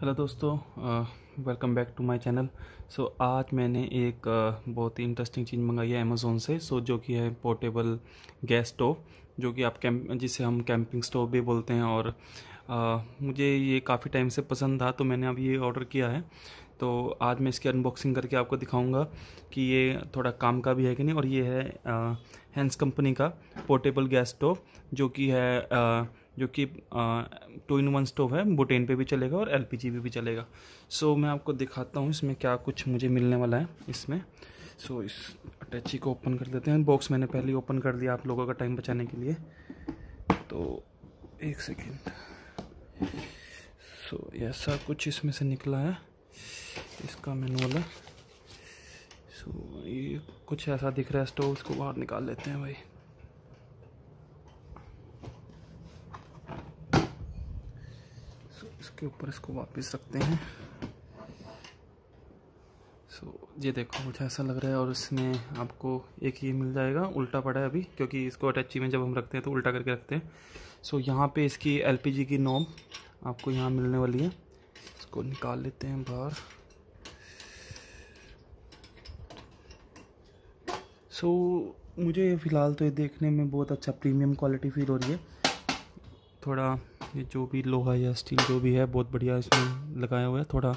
hello दोस्तों welcome back to my channel so आज मैंने एक uh, बहुत ही इंटरेस्टिंग चीज़ मंगाई है अमेज़ोन से सो so, जो कि है पोर्टेबल गैस स्टोव जो कि आप कैंप जिसे हम कैंपिंग स्टोव भी बोलते हैं और uh, मुझे ये काफ़ी टाइम से पसंद था तो मैंने अभी ये ऑर्डर किया है तो आज मैं इसकी अनबॉक्सिंग करके आपको दिखाऊंगा कि ये थोड़ा काम का भी है कि नहीं और ये है हैंस कंपनी का पोर्टेबल गैस स्टोव जो कि है uh, जो कि टू इन वन स्टोव है बुटेन पे भी चलेगा और एल पे भी चलेगा सो so, मैं आपको दिखाता हूँ इसमें क्या कुछ मुझे मिलने वाला है इसमें सो so, इस अटैची को ओपन कर देते हैं बॉक्स मैंने पहले ही ओपन कर दिया आप लोगों का टाइम बचाने के लिए तो एक सेकेंड सो so, ऐसा कुछ इसमें से निकला है इसका मैनुअल सो so, ये कुछ ऐसा दिख रहा है स्टोव उसको बाहर निकाल लेते हैं भाई इसके ऊपर इसको वापस रखते हैं सो so, ये देखो मुझे ऐसा लग रहा है और इसमें आपको एक ये मिल जाएगा उल्टा पड़ा है अभी क्योंकि इसको अटैची में जब हम रखते हैं तो उल्टा करके रखते हैं सो so, यहाँ पे इसकी एलपीजी की नॉब आपको यहाँ मिलने वाली है इसको निकाल लेते हैं बाहर सो so, मुझे फ़िलहाल तो ये देखने में बहुत अच्छा प्रीमियम क्वालिटी फील हो रही है थोड़ा ये जो भी लोहा या स्टील जो भी है बहुत बढ़िया इसमें लगाया हुआ है थोड़ा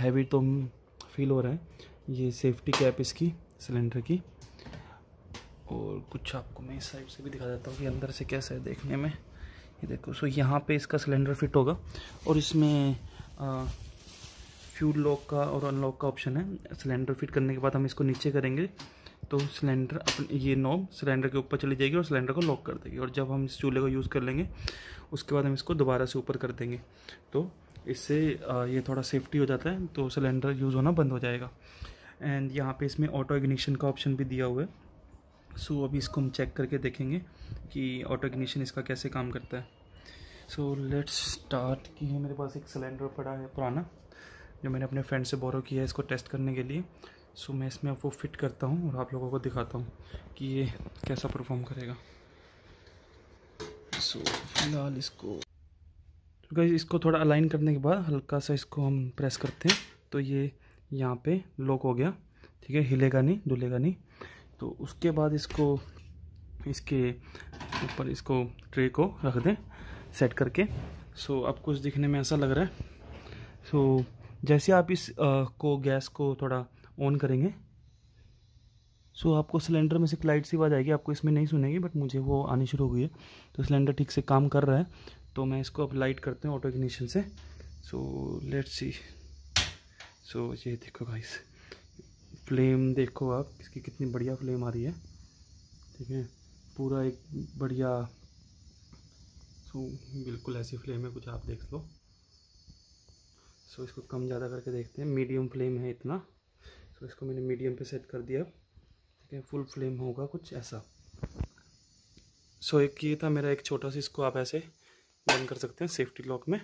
हैवी तो फील हो रहा है ये सेफ्टी कैप इसकी सिलेंडर की और कुछ आपको मैं इस साइड से भी दिखा देता हूँ कि अंदर से कैसा है देखने में ये देखो सो यहाँ पे इसका सिलेंडर फिट होगा और इसमें फ्यूल लॉक का और अनलॉक का ऑप्शन है सिलेंडर फिट करने के बाद हम इसको नीचे करेंगे तो सिलेंडर अपने ये नॉब सिलेंडर के ऊपर चली जाएगी और सिलेंडर को लॉक कर देगी और जब हम इस चूल्हे को यूज़ कर लेंगे उसके बाद हम इसको दोबारा से ऊपर कर देंगे तो इससे ये थोड़ा सेफ्टी हो जाता है तो सिलेंडर यूज़ होना बंद हो जाएगा एंड यहाँ पे इसमें ऑटो इग्निशन का ऑप्शन भी दिया हुआ है सो so, अभी इसको हम चेक करके देखेंगे कि ऑटो इग्निशन इसका कैसे काम करता है सो लेट्स स्टार्ट कि मेरे पास एक सिलेंडर पड़ा है पुराना जो मैंने अपने फ्रेंड से बोरो किया है इसको टेस्ट करने के लिए सो मैं इसमें आपको फिट करता हूँ और आप लोगों को दिखाता हूँ कि ये कैसा परफॉर्म करेगा सो फिलहाल इसको तो इसको थोड़ा अलाइन करने के बाद हल्का सा इसको हम प्रेस करते हैं तो ये यहाँ पे लॉक हो गया ठीक है हिलेगा नहीं डुलेगा नहीं तो उसके बाद इसको इसके ऊपर इसको ट्रे को रख दें सेट करके सो अब कुछ दिखने में ऐसा लग रहा है सो जैसे आप इस आ, को गैस को थोड़ा ऑन करेंगे सो so, आपको सिलेंडर में से लाइट सी आवाज़ आएगी आपको इसमें नहीं सुनेगी बट मुझे वो आनी शुरू हो गई है तो सिलेंडर ठीक से काम कर रहा है तो मैं इसको अब लाइट करते हैं ऑटो इग्निशन से सो लेट्स सी सो ये देखो भाई फ्लेम देखो आप इसकी कितनी बढ़िया फ्लेम आ रही है ठीक है पूरा एक बढ़िया सो बिल्कुल ऐसी फ्लेम है कुछ आप देख लो सो इसको कम ज़्यादा करके देखते हैं मीडियम फ्लेम है इतना सो तो इसको मैंने मीडियम पे सेट कर दिया ठीक है फुल फ्लेम होगा कुछ ऐसा सो so, एक ये था मेरा एक छोटा सा इसको आप ऐसे बंद कर सकते हैं सेफ्टी लॉक में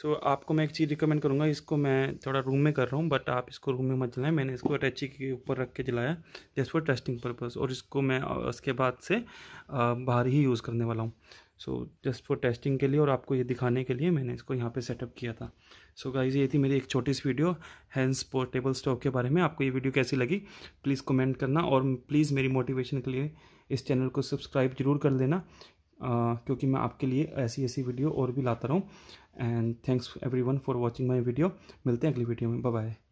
सो so, आपको मैं एक चीज़ रिकमेंड करूँगा इसको मैं थोड़ा रूम में कर रहा हूँ बट आप इसको रूम में मत जलाएं मैंने इसको अटैची के ऊपर रख के जलाया जस्ट फॉर टेस्टिंग पर्पज़ और इसको मैं उसके बाद से बाहर ही यूज़ करने वाला हूँ सो जस्ट फॉर टेस्टिंग के लिए और आपको ये दिखाने के लिए मैंने इसको यहाँ पे सेटअप किया था सो so गाइज ये थी मेरी एक छोटी सी वीडियो हैंड्स पोर्टेबल स्टॉक के बारे में आपको ये वीडियो कैसी लगी प्लीज़ कमेंट करना और प्लीज़ मेरी मोटिवेशन के लिए इस चैनल को सब्सक्राइब जरूर कर लेना आ, क्योंकि मैं आपके लिए ऐसी ऐसी वीडियो और भी लाता रहूँ and thanks everyone for watching my video मिलते हैं अगली वीडियो में बाय